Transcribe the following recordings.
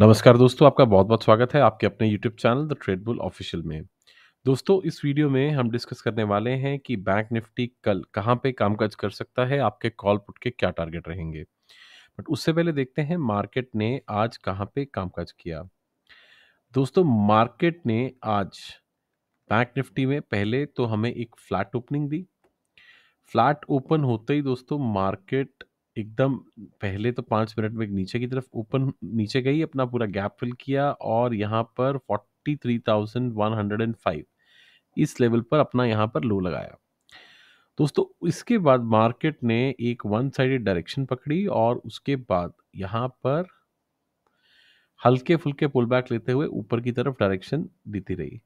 नमस्कार दोस्तों आपका बहुत बहुत स्वागत है आपके अपने YouTube channel the trade bull official में दोस्तों इस वीडियो में हम डिस्कस करने वाले हैं कि बैंक निफ्टी कल कहाँ पे कामकाज कर सकता है आपके कॉल पुट के क्या टारगेट रहेंगे बट उससे पहले देखते हैं मार्केट ने आज कहाँ पे कामकाज किया दोस्तों मार्केट ने आज बैंक निफ्टी में पहले तो हमें एक फ्लैट ओपनिंग दी फ्लैट ओपन होते ही दोस्तों मार्केट एकदम पहले तो पाँच मिनट में नीचे की तरफ ओपन नीचे गई अपना पूरा गैप फिल किया और यहाँ पर forty three thousand one hundred and five इस लेवल पर अपना यहाँ पर लो लगाया दोस्तों इसके बाद मार्केट ने एक वन साइडेड डायरेक्शन पकड़ी और उसके बाद यहाँ पर हल्के फुल्के पुल बैक लेते हुए ऊपर की तरफ डायरेक्शन देती रही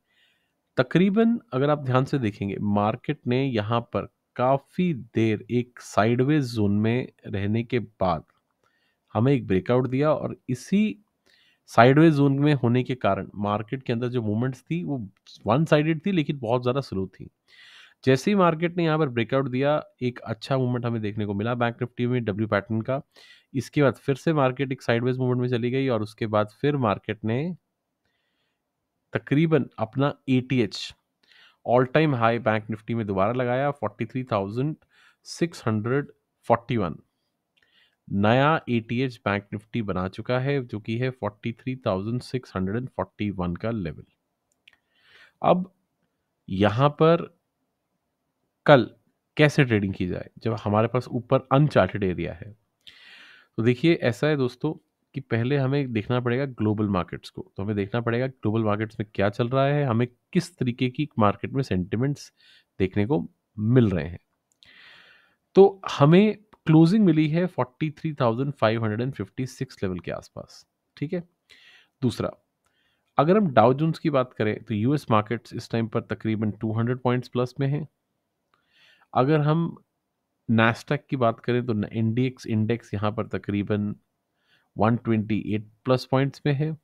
तकरीबन अगर आप ध्यान से देखेंगे मार्केट ने यहाँ पर काफ़ी देर एक साइडवेज जोन में रहने के बाद हमें एक ब्रेकआउट दिया और इसी साइडवेज जोन में होने के कारण मार्केट के अंदर जो मूवमेंट्स थी वो वन साइडेड थी लेकिन बहुत ज़्यादा स्लो थी जैसे ही मार्केट ने यहाँ पर ब्रेकआउट दिया एक अच्छा मूवमेंट हमें देखने को मिला बैंक निफ्टी में डब्ल्यू पैटर्न का इसके बाद फिर से मार्केट एक साइडवेज मूवमेंट में चली गई और उसके बाद फिर मार्केट ने तकरीबन अपना A T H all time high bank Nifty में दोबारा लगाया forty three thousand six hundred forty one नया A T H bank Nifty बना चुका है जो कि है forty three thousand six hundred and forty one का लेवल अब यहां पर कल कैसे ट्रेडिंग की जाए जब हमारे पास ऊपर अनचार्टेड एरिया है तो देखिए ऐसा है दोस्तों कि पहले हमें देखना पड़ेगा ग्लोबल मार्केट्स को तो हमें देखना पड़ेगा ग्लोबल मार्केट्स में क्या चल रहा है हमें किस तरीके की मार्केट में सेंटिमेंट्स देखने को मिल रहे हैं तो हमें क्लोजिंग मिली है 43,556 लेवल के आसपास ठीक है दूसरा अगर हम डाउ जोन्स की बात करें तो यूएस मार्केट्स इस टाइम पर तकरीबन 200 पॉइंट्स प्लस में हैं अगर हम नैस्टैक की बात करें तो इंडेक्स इंडेक्स यहाँ पर तकरीबन 128 प्लस पॉइंट्स में है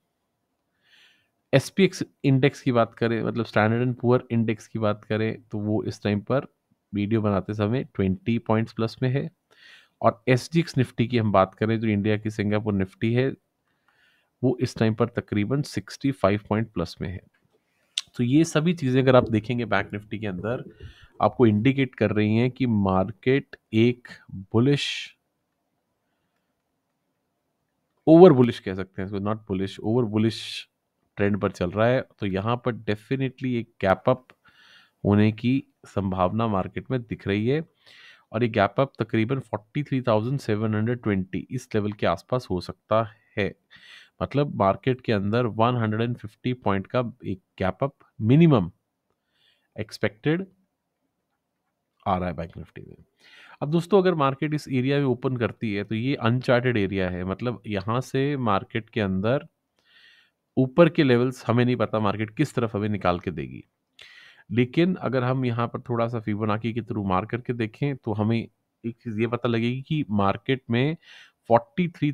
एस पी एक्स इंडेक्स की बात करें मतलब स्टैंडर्ड एंड पुअर इंडेक्स की बात करें तो वो इस टाइम पर वीडियो बनाते समय 20 पॉइंट्स प्लस में है और एस डी एक्स निफ्टी की हम बात करें जो इंडिया की सिंगापुर निफ्टी है वो इस टाइम पर तकरीबन 65 पॉइंट प्लस में है तो ये सभी चीज़ें अगर आप देखेंगे बैंक निफ्टी के अंदर आपको इंडिकेट कर रही हैं कि मार्केट एक बुलिश ओवर बुलिश कह सकते हैं इसको not bullish over bullish trend पर चल रहा है तो यहाँ पर डेफिनेटली एक गैप अप होने की संभावना मार्केट में दिख रही है और ये गैप अप तकरीबन 43,720 इस लेवल के आसपास हो सकता है मतलब मार्केट के अंदर 150 पॉइंट का एक गैप अप मिनिमम एक्सपेक्टेड आ रहा है बैंक निफ्टी में अब दोस्तों अगर मार्केट इस एरिया में ओपन करती है तो ये अनचार्टेड एरिया है मतलब यहाँ से मार्केट के अंदर ऊपर के लेवल्स हमें नहीं पता मार्केट किस तरफ हमें निकाल के देगी लेकिन अगर हम यहाँ पर थोड़ा सा फिबोनाची के थ्रू मार करके देखें तो हमें एक चीज़ ये पता लगेगी कि मार्केट में forty forty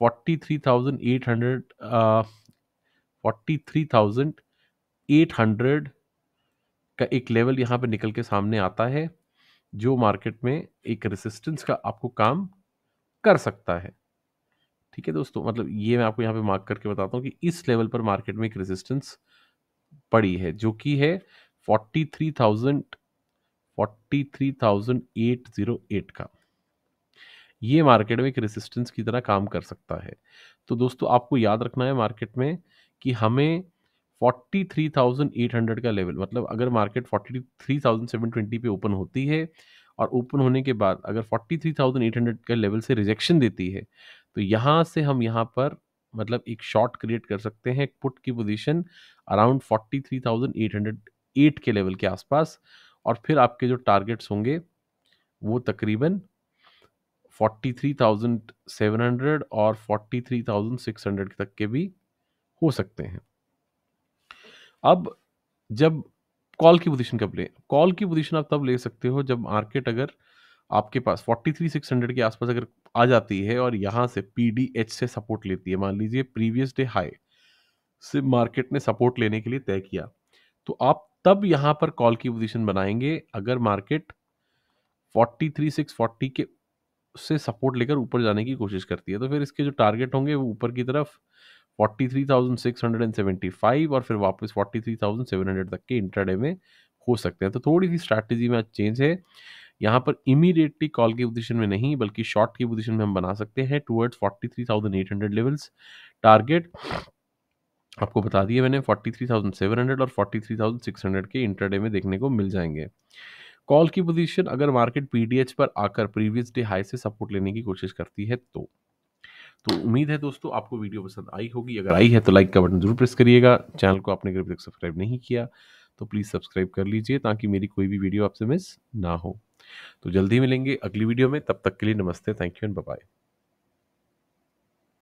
forty three three thousand thousand eight hundred three thousand eight hundred का एक लेवल यहाँ पे निकल के सामने आता है जो मार्केट में एक रेसिस्टेंस का आपको काम कर सकता है ठीक है दोस्तों मतलब ये मैं आपको यहाँ पे मार्क करके बताता हूँ कि इस लेवल पर मार्केट में एक रेजिस्टेंस पड़ी है जो कि है forty three thousand forty three thousand eight zero eight का ये मार्केट में एक रेजिस्टेंस की तरह काम कर सकता है तो दोस्तों आपको याद रखना है मार्केट में कि हमें 43,800 का लेवल मतलब अगर मार्केट 43,720 पे ओपन होती है और ओपन होने के बाद अगर 43,800 के लेवल से रिजेक्शन देती है तो यहाँ से हम यहाँ पर मतलब एक शॉर्ट क्रिएट कर सकते हैं पुट की पोजीशन अराउंड 43,808 के लेवल के आसपास और फिर आपके जो टारगेट्स होंगे वो तकरीबन 43,700 और 43,600 तक के भी हो सकते हैं अब जब कॉल की पोजीशन कब लें कॉल की पोजीशन आप तब ले सकते हो जब मार्केट अगर आपके पास फोर्टी थ्री सिक्स हंड्रेड के आसपास अगर आ जाती है और यहाँ से एच से सपोर्ट लेती है मान लीजिए प्रीवियस डे हाई से मार्केट ने सपोर्ट लेने के लिए तय किया तो आप तब यहाँ पर कॉल की पोजीशन बनाएंगे अगर मार्केट फोर्टी के से सपोर्ट लेकर ऊपर जाने की कोशिश करती है तो फिर इसके जो टारगेट होंगे वो ऊपर की तरफ 43,675 और फिर वापस 43,700 तक के इंट्राडे में हो सकते हैं तो थोड़ी सी स्ट्रैटेजी में चेंज है यहाँ पर इमीडिएटली कॉल की पोजीशन में नहीं बल्कि शॉर्ट की पोजीशन में हम बना सकते हैं टुवर्ड्स 43,800 लेवल्स टारगेट आपको बता दिए मैंने 43,700 और 43,600 के इंटरडे में देखने को मिल जाएंगे कॉल की पोजीशन अगर मार्केट पीडीएच पर आकर प्रीवियस डे हाई से सपोर्ट लेने की कोशिश करती है तो तो उम्मीद है दोस्तों आपको वीडियो पसंद आई होगी अगर आई है तो लाइक का बटन जरूर प्रेस करिएगा चैनल को आपने अगर तक सब्सक्राइब नहीं किया तो प्लीज़ सब्सक्राइब कर लीजिए ताकि मेरी कोई भी वीडियो आपसे मिस ना हो तो जल्दी मिलेंगे अगली वीडियो में तब तक के लिए नमस्ते थैंक यू एंड बाय